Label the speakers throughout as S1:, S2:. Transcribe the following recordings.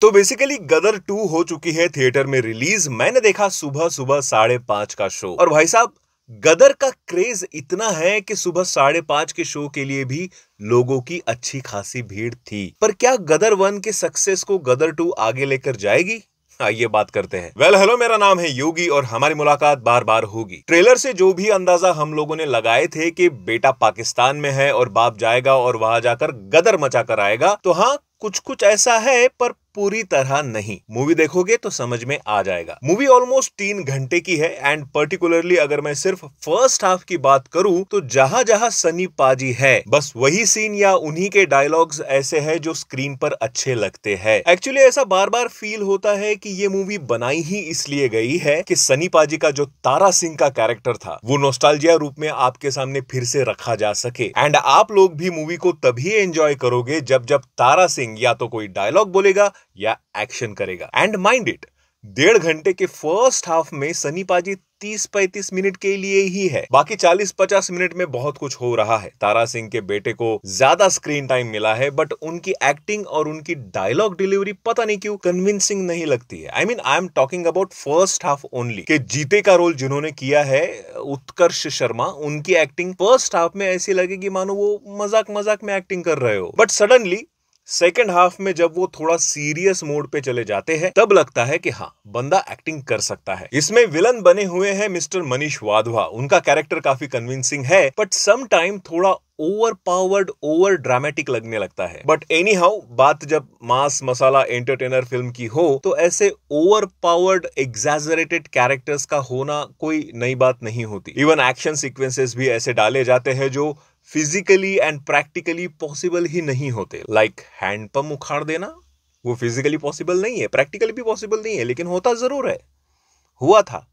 S1: तो basically Gadar to हो चुकी है थिएटर में रिलीज मैंने देखा सुबह सुबह साढ़े पांच का शो और भाई साहब गदर का क्रेज इतना है कि सुबह साढ़े पांच के शो के लिए भी लोगों की अच्छी खासी भीड़ थी पर क्या गदर वन के सक्सेस को गदर टू आगे लेकर जाएगी आइए बात करते हैं वेल well, हेलो मेरा नाम है योगी और हमारी मुलाकात बार बार होगी ट्रेलर से जो भी अंदाजा हम लोगों ने लगाए थे कि बेटा पाकिस्तान में है और बाप जाएगा और वहां जाकर गदर मचा कर आएगा तो हाँ कुछ कुछ ऐसा है पर पूरी तरह नहीं मूवी देखोगे तो समझ में आ जाएगा मूवी ऑलमोस्ट तीन घंटे की है एंड पर्टिकुलरली अगर मैं सिर्फ फर्स्ट हाफ की बात करूं तो जहां जहां सनी पाजी है बस वही सीन या उन्हीं के डायलॉग्स ऐसे है जो स्क्रीन पर अच्छे लगते हैं एक्चुअली ऐसा बार बार फील होता है कि ये मूवी बनाई ही इसलिए गई है कि सनी पाजी का जो तारा सिंह का कैरेक्टर था वो नोस्टालजिया रूप में आपके सामने फिर से रखा जा सके एंड आप लोग भी मूवी को तभी एंजॉय करोगे जब जब तारा सिंह या तो कोई डायलॉग बोलेगा या एक्शन करेगा एंड माइंड इट डेढ़ घंटे के फर्स्ट हाफ में सनी पाजी तीस पैंतीस मिनट के लिए ही है बाकी चालीस पचास मिनट में बहुत कुछ हो रहा है तारा सिंह के बेटे को ज्यादा स्क्रीन टाइम मिला है बट उनकी एक्टिंग और उनकी डायलॉग डिलीवरी पता नहीं क्यों कन्विंसिंग नहीं लगती है I mean I am talking about first half only के जीते का रोल जिन्होंने किया है उत्कर्ष शर्मा उनकी एक्टिंग फर्स्ट हाफ में ऐसी लगेगी मानो वो मजाक मजाक में एक्टिंग कर रहे हो बट सडनली सेकेंड हाफ में जब वो थोड़ा सीरियस मोड पे चले जाते हैं तब लगता है कि हाँ बंदा एक्टिंग कर सकता है इसमें विलन बने हुए हैं मिस्टर मनीष वाधवा उनका कैरेक्टर काफी कन्विंसिंग है बट सम टाइम थोड़ा ओवर पावर्ड ओवर ड्रामेटिक लगने लगता है बट एनी हाउ बात जब मास मसाला एंटरटेनर फिल्म की हो तो ऐसे ओवर पावर्ड एग्जेजरेटेड कैरेक्टर्स का होना कोई नई बात नहीं होती इवन एक्शन सिक्वेंसेस भी ऐसे डाले जाते हैं जो फिजिकली एंड प्रैक्टिकली पॉसिबल ही नहीं होते लाइक like, हैंडपम्प उखाड़ देना वो फिजिकली पॉसिबल नहीं है प्रैक्टिकली भी पॉसिबल नहीं है लेकिन होता जरूर है हुआ था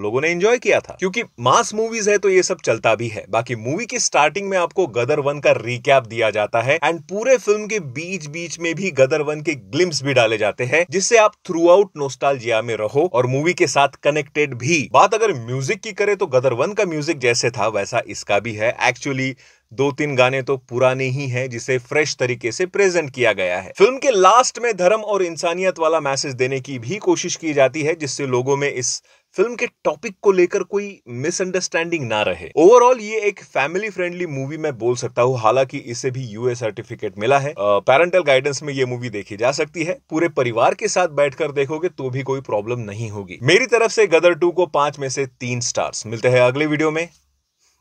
S1: लोगों ने एंजॉय किया था क्योंकि मास मूवीज है तो ये सब चलता भी है बाकी मूवी की स्टार्टिंग में आपको गदर वन का रिकैप दिया जाता है एंड पूरे फिल्म के बीच बीच में भी गदर वन के ग्लिम्स भी डाले जाते हैं जिससे आप थ्रू आउट नोस्टाल में रहो और मूवी के साथ कनेक्टेड भी बात अगर म्यूजिक की करे तो गदर वन का म्यूजिक जैसे था वैसा इसका भी है एक्चुअली दो तीन गाने तो पुराने ही हैं जिसे फ्रेश तरीके से प्रेजेंट किया गया है फिल्म के लास्ट में धर्म और इंसानियत वाला मैसेज देने की भी कोशिश की जाती है जिससे लोगों में इस फिल्म के टॉपिक को लेकर कोई मिसअंडरस्टैंडिंग ना रहे ओवरऑल ये एक फैमिली फ्रेंडली मूवी मैं बोल सकता हूँ हालांकि इसे भी यूए सर्टिफिकेट मिला है पेरेंटल गाइडेंस में ये मूवी देखी जा सकती है पूरे परिवार के साथ बैठकर देखोगे तो भी कोई प्रॉब्लम नहीं होगी मेरी तरफ से गदर टू को पांच में से तीन स्टार्स मिलते हैं अगले वीडियो में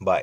S1: बाय